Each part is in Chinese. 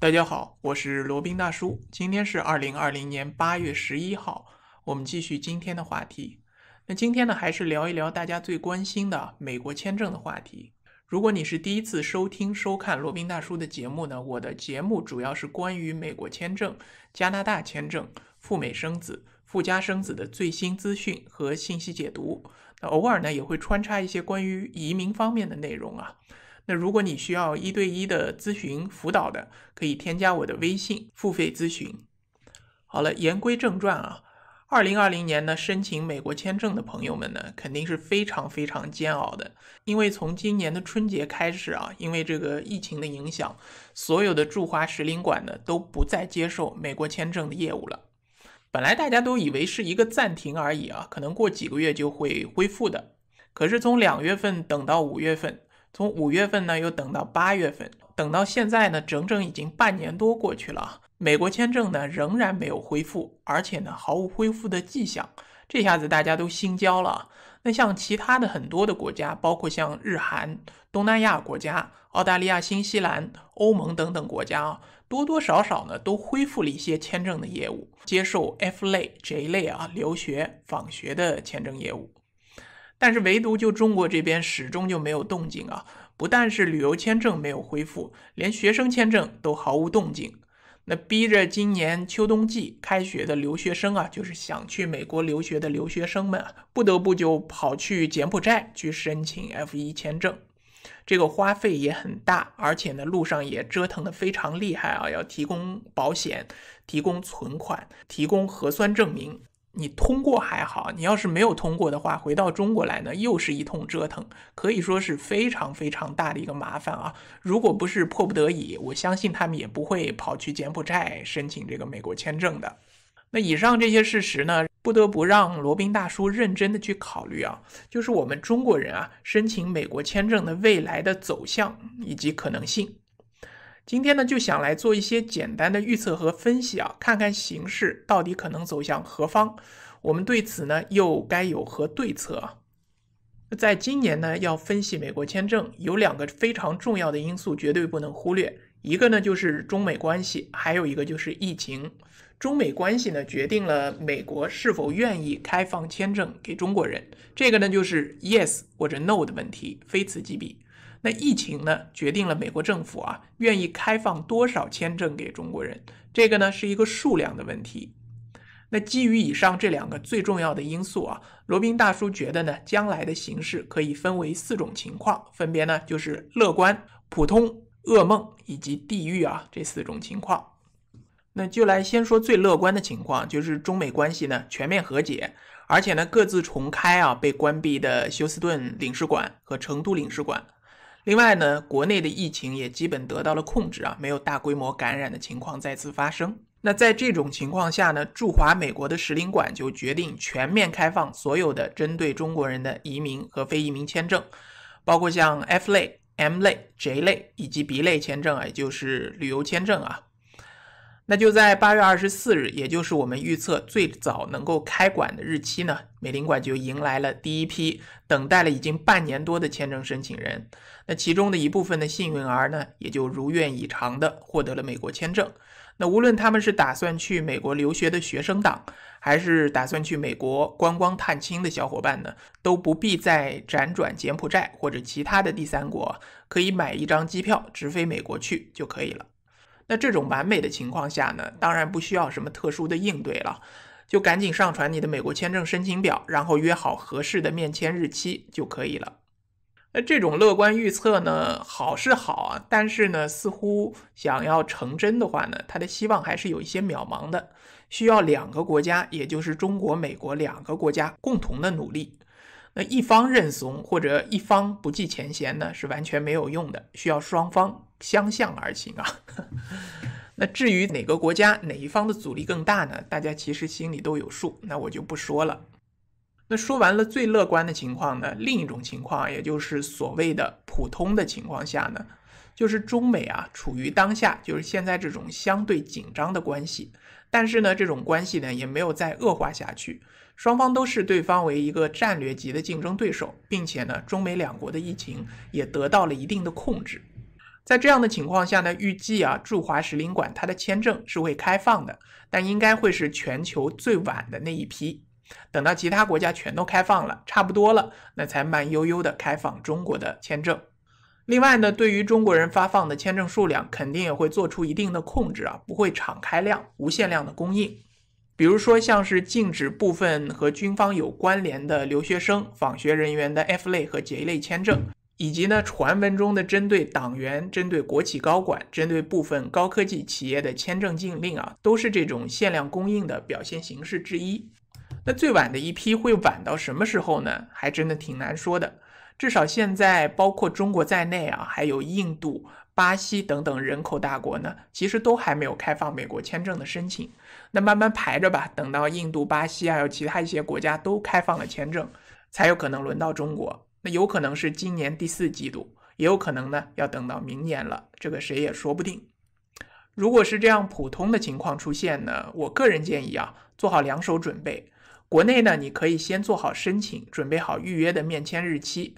大家好，我是罗宾大叔。今天是二零二零年八月十一号，我们继续今天的话题。那今天呢，还是聊一聊大家最关心的美国签证的话题。如果你是第一次收听收看罗宾大叔的节目呢，我的节目主要是关于美国签证、加拿大签证、赴美生子、附加生子的最新资讯和信息解读。那偶尔呢，也会穿插一些关于移民方面的内容啊。那如果你需要一对一的咨询辅导的，可以添加我的微信付费咨询。好了，言归正传啊，二零二零年呢，申请美国签证的朋友们呢，肯定是非常非常煎熬的，因为从今年的春节开始啊，因为这个疫情的影响，所有的驻华使领馆呢都不再接受美国签证的业务了。本来大家都以为是一个暂停而已啊，可能过几个月就会恢复的，可是从两月份等到五月份。从五月份呢，又等到八月份，等到现在呢，整整已经半年多过去了。美国签证呢，仍然没有恢复，而且呢，毫无恢复的迹象。这下子大家都心焦了。那像其他的很多的国家，包括像日韩、东南亚国家、澳大利亚、新西兰、欧盟等等国家啊，多多少少呢，都恢复了一些签证的业务，接受 F 类、J 类啊，留学、访学的签证业务。但是唯独就中国这边始终就没有动静啊！不但是旅游签证没有恢复，连学生签证都毫无动静。那逼着今年秋冬季开学的留学生啊，就是想去美国留学的留学生们，不得不就跑去柬埔寨去申请 F1 签证。这个花费也很大，而且呢，路上也折腾的非常厉害啊！要提供保险，提供存款，提供核酸证明。你通过还好，你要是没有通过的话，回到中国来呢，又是一通折腾，可以说是非常非常大的一个麻烦啊！如果不是迫不得已，我相信他们也不会跑去柬埔寨申请这个美国签证的。那以上这些事实呢，不得不让罗宾大叔认真的去考虑啊，就是我们中国人啊，申请美国签证的未来的走向以及可能性。今天呢就想来做一些简单的预测和分析啊，看看形势到底可能走向何方，我们对此呢又该有何对策啊？在今年呢要分析美国签证，有两个非常重要的因素绝对不能忽略，一个呢就是中美关系，还有一个就是疫情。中美关系呢决定了美国是否愿意开放签证给中国人，这个呢就是 yes 或者 no 的问题，非此即彼。那疫情呢，决定了美国政府啊愿意开放多少签证给中国人，这个呢是一个数量的问题。那基于以上这两个最重要的因素啊，罗宾大叔觉得呢，将来的形势可以分为四种情况，分别呢就是乐观、普通、噩梦以及地狱啊这四种情况。那就来先说最乐观的情况，就是中美关系呢全面和解，而且呢各自重开啊被关闭的休斯顿领事馆和成都领事馆。另外呢，国内的疫情也基本得到了控制啊，没有大规模感染的情况再次发生。那在这种情况下呢，驻华美国的使领馆就决定全面开放所有的针对中国人的移民和非移民签证，包括像 F 类、M 类、J 类以及 B 类签证啊，也就是旅游签证啊。那就在八月二十四日，也就是我们预测最早能够开馆的日期呢，美领馆就迎来了第一批等待了已经半年多的签证申请人。那其中的一部分的幸运儿呢，也就如愿以偿的获得了美国签证。那无论他们是打算去美国留学的学生党，还是打算去美国观光探亲的小伙伴呢，都不必再辗转柬埔寨或者其他的第三国，可以买一张机票直飞美国去就可以了。那这种完美的情况下呢，当然不需要什么特殊的应对了，就赶紧上传你的美国签证申请表，然后约好合适的面签日期就可以了。那这种乐观预测呢，好是好啊，但是呢，似乎想要成真的话呢，它的希望还是有一些渺茫的，需要两个国家，也就是中国、美国两个国家共同的努力。那一方认怂或者一方不计前嫌呢，是完全没有用的，需要双方。相向而行啊。那至于哪个国家哪一方的阻力更大呢？大家其实心里都有数，那我就不说了。那说完了最乐观的情况呢，另一种情况，也就是所谓的普通的情况下呢，就是中美啊处于当下，就是现在这种相对紧张的关系，但是呢，这种关系呢也没有再恶化下去，双方都视对方为一个战略级的竞争对手，并且呢，中美两国的疫情也得到了一定的控制。在这样的情况下呢，预计啊驻华使领馆它的签证是会开放的，但应该会是全球最晚的那一批。等到其他国家全都开放了，差不多了，那才慢悠悠的开放中国的签证。另外呢，对于中国人发放的签证数量，肯定也会做出一定的控制啊，不会敞开量、无限量的供应。比如说，像是禁止部分和军方有关联的留学生、访学人员的 F 类和 J 类签证。以及呢，传闻中的针对党员、针对国企高管、针对部分高科技企业的签证禁令啊，都是这种限量供应的表现形式之一。那最晚的一批会晚到什么时候呢？还真的挺难说的。至少现在，包括中国在内啊，还有印度、巴西等等人口大国呢，其实都还没有开放美国签证的申请。那慢慢排着吧，等到印度、巴西还有其他一些国家都开放了签证，才有可能轮到中国。那有可能是今年第四季度，也有可能呢要等到明年了，这个谁也说不定。如果是这样普通的情况出现呢，我个人建议啊，做好两手准备。国内呢，你可以先做好申请，准备好预约的面签日期；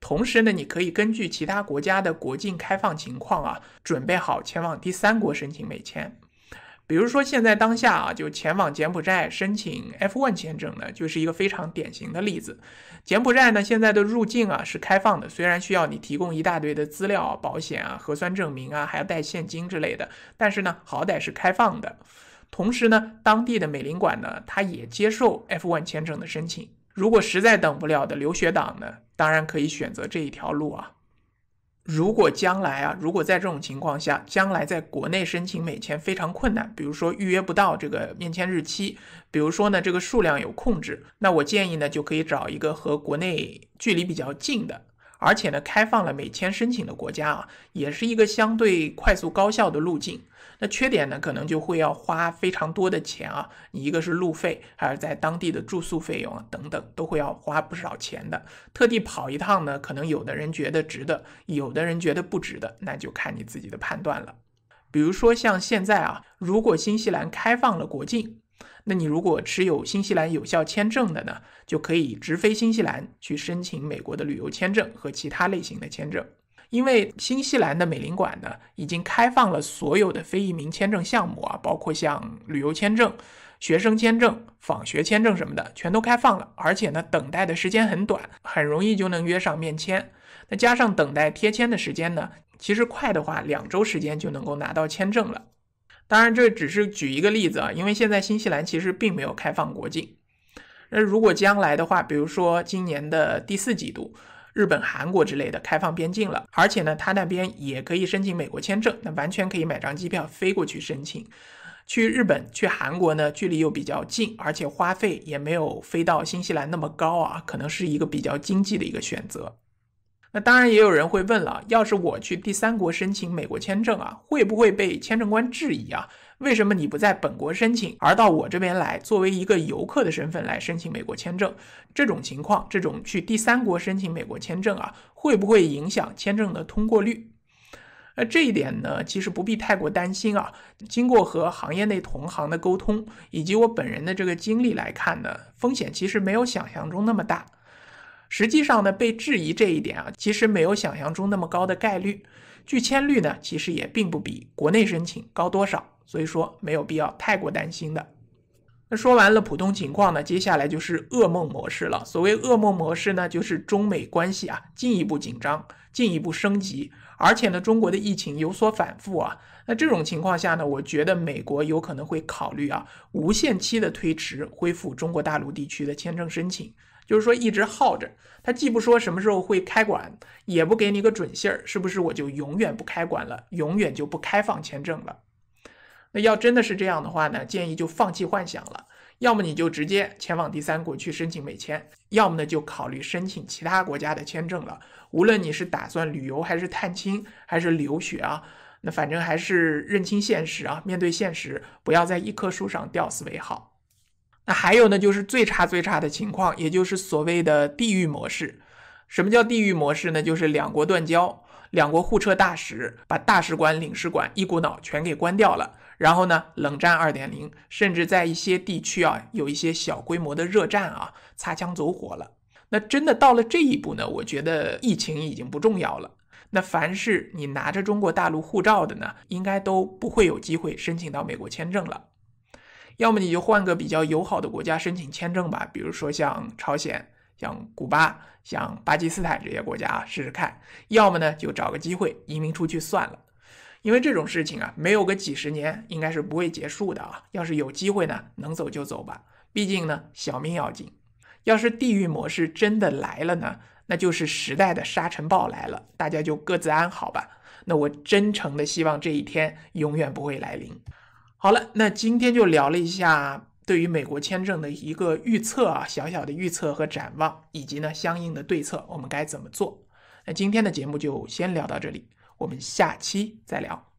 同时呢，你可以根据其他国家的国境开放情况啊，准备好前往第三国申请美签。比如说现在当下啊，就前往柬埔寨申请 F1 签证呢，就是一个非常典型的例子。柬埔寨呢，现在的入境啊是开放的，虽然需要你提供一大堆的资料、保险啊、核酸证明啊，还要带现金之类的，但是呢，好歹是开放的。同时呢，当地的美领馆呢，他也接受 F1 签证的申请。如果实在等不了的留学党呢，当然可以选择这一条路啊。如果将来啊，如果在这种情况下，将来在国内申请美签非常困难，比如说预约不到这个面签日期，比如说呢这个数量有控制，那我建议呢就可以找一个和国内距离比较近的。而且呢，开放了美签申请的国家啊，也是一个相对快速高效的路径。那缺点呢，可能就会要花非常多的钱啊，一个是路费，还有在当地的住宿费用啊等等，都会要花不少钱的。特地跑一趟呢，可能有的人觉得值得，有的人觉得不值得，那就看你自己的判断了。比如说像现在啊，如果新西兰开放了国境。那你如果持有新西兰有效签证的呢，就可以直飞新西兰去申请美国的旅游签证和其他类型的签证。因为新西兰的美领馆呢，已经开放了所有的非移民签证项目啊，包括像旅游签证、学生签证、访学签证什么的，全都开放了。而且呢，等待的时间很短，很容易就能约上面签。那加上等待贴签的时间呢，其实快的话两周时间就能够拿到签证了。当然，这只是举一个例子啊，因为现在新西兰其实并没有开放国境。那如果将来的话，比如说今年的第四季度，日本、韩国之类的开放边境了，而且呢，他那边也可以申请美国签证，那完全可以买张机票飞过去申请。去日本、去韩国呢，距离又比较近，而且花费也没有飞到新西兰那么高啊，可能是一个比较经济的一个选择。那当然也有人会问了，要是我去第三国申请美国签证啊，会不会被签证官质疑啊？为什么你不在本国申请，而到我这边来，作为一个游客的身份来申请美国签证？这种情况，这种去第三国申请美国签证啊，会不会影响签证的通过率？那这一点呢，其实不必太过担心啊。经过和行业内同行的沟通，以及我本人的这个经历来看呢，风险其实没有想象中那么大。实际上呢，被质疑这一点啊，其实没有想象中那么高的概率，拒签率呢，其实也并不比国内申请高多少，所以说没有必要太过担心的。那说完了普通情况呢，接下来就是噩梦模式了。所谓噩梦模式呢，就是中美关系啊进一步紧张，进一步升级，而且呢，中国的疫情有所反复啊。那这种情况下呢，我觉得美国有可能会考虑啊，无限期的推迟恢复中国大陆地区的签证申请，就是说一直耗着，他既不说什么时候会开馆，也不给你个准信儿，是不是我就永远不开馆了，永远就不开放签证了？那要真的是这样的话呢，建议就放弃幻想了，要么你就直接前往第三国去申请美签，要么呢就考虑申请其他国家的签证了，无论你是打算旅游还是探亲还是留学啊。那反正还是认清现实啊，面对现实，不要在一棵树上吊死为好。那还有呢，就是最差最差的情况，也就是所谓的地狱模式。什么叫地狱模式呢？就是两国断交，两国互撤大使，把大使馆、领事馆一股脑全给关掉了。然后呢，冷战二点零，甚至在一些地区啊，有一些小规模的热战啊，擦枪走火了。那真的到了这一步呢，我觉得疫情已经不重要了。那凡是你拿着中国大陆护照的呢，应该都不会有机会申请到美国签证了。要么你就换个比较友好的国家申请签证吧，比如说像朝鲜、像古巴、像巴基斯坦这些国家啊，试试看。要么呢，就找个机会移民出去算了。因为这种事情啊，没有个几十年，应该是不会结束的啊。要是有机会呢，能走就走吧，毕竟呢，小命要紧。要是地狱模式真的来了呢？那就是时代的沙尘暴来了，大家就各自安好吧。那我真诚的希望这一天永远不会来临。好了，那今天就聊了一下对于美国签证的一个预测啊，小小的预测和展望，以及呢相应的对策，我们该怎么做？那今天的节目就先聊到这里，我们下期再聊。